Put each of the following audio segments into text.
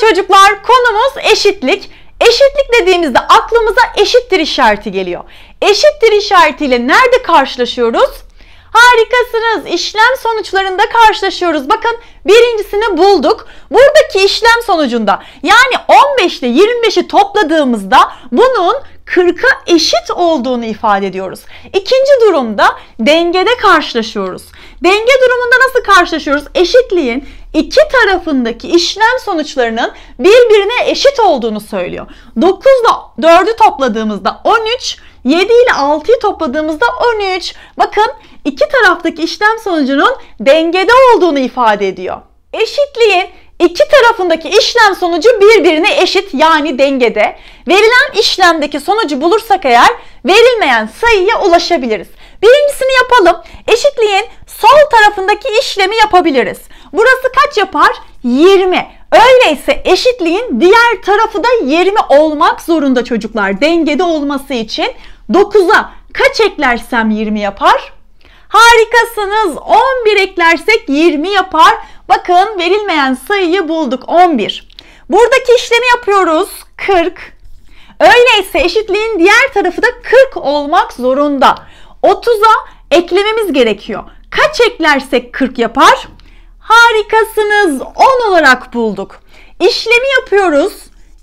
çocuklar, konumuz eşitlik. Eşitlik dediğimizde aklımıza eşittir işareti geliyor. Eşittir işaretiyle nerede karşılaşıyoruz? Harikasınız. İşlem sonuçlarında karşılaşıyoruz. Bakın birincisini bulduk. Buradaki işlem sonucunda yani 15 ile 25'i topladığımızda bunun 40'a eşit olduğunu ifade ediyoruz. İkinci durumda dengede karşılaşıyoruz. Denge durumunda nasıl karşılaşıyoruz? Eşitliğin iki tarafındaki işlem sonuçlarının birbirine eşit olduğunu söylüyor. 9 ile 4'ü topladığımızda 13, 7 ile 6'yı topladığımızda 13. Bakın iki taraftaki işlem sonucunun dengede olduğunu ifade ediyor. Eşitliğin İki tarafındaki işlem sonucu birbirine eşit yani dengede. Verilen işlemdeki sonucu bulursak eğer verilmeyen sayıya ulaşabiliriz. Birincisini yapalım. Eşitliğin sol tarafındaki işlemi yapabiliriz. Burası kaç yapar? 20. Öyleyse eşitliğin diğer tarafı da 20 olmak zorunda çocuklar dengede olması için. 9'a kaç eklersem 20 yapar? Harikasınız. 11 eklersek 20 yapar. Bakın verilmeyen sayıyı bulduk. 11. Buradaki işlemi yapıyoruz. 40. Öyleyse eşitliğin diğer tarafı da 40 olmak zorunda. 30'a eklememiz gerekiyor. Kaç eklersek 40 yapar? Harikasınız. 10 olarak bulduk. İşlemi yapıyoruz.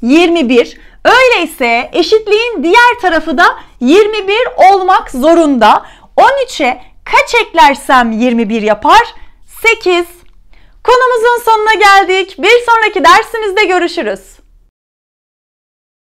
21. Öyleyse eşitliğin diğer tarafı da 21 olmak zorunda. 13'e kaç eklersem 21 yapar? 8. Konumuzun sonuna geldik. Bir sonraki dersimizde görüşürüz.